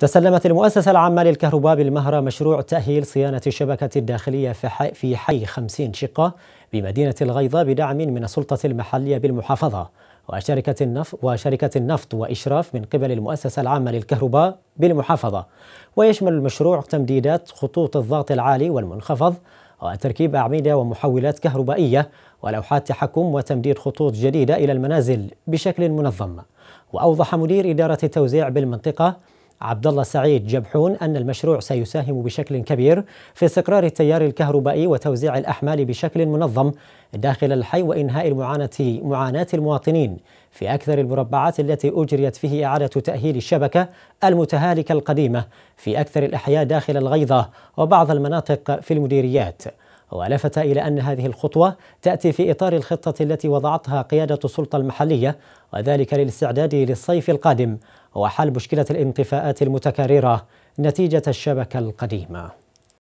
تسلمت المؤسسة العامة للكهرباء بالمهرة مشروع تأهيل صيانة الشبكة الداخلية في حي, في حي 50 شقة بمدينة الغيضة بدعم من السلطة المحلية بالمحافظة وشركة النفط, وشركة النفط وإشراف من قبل المؤسسة العامة للكهرباء بالمحافظة ويشمل المشروع تمديدات خطوط الضغط العالي والمنخفض وتركيب أعمدة ومحولات كهربائية ولوحات تحكم وتمديد خطوط جديدة إلى المنازل بشكل منظم وأوضح مدير إدارة التوزيع بالمنطقة عبد الله سعيد جبحون أن المشروع سيساهم بشكل كبير في استقرار التيار الكهربائي وتوزيع الأحمال بشكل منظم داخل الحي وإنهاء المعاناة معاناة المواطنين في أكثر المربعات التي أجريت فيه إعادة تأهيل الشبكة المتهالكة القديمة في أكثر الأحياء داخل الغيضة وبعض المناطق في المديريات ولفت إلى أن هذه الخطوة تأتي في إطار الخطة التي وضعتها قيادة السلطة المحلية وذلك للاستعداد للصيف القادم وحل مشكلة الانطفاءات المتكررة نتيجة الشبكة القديمة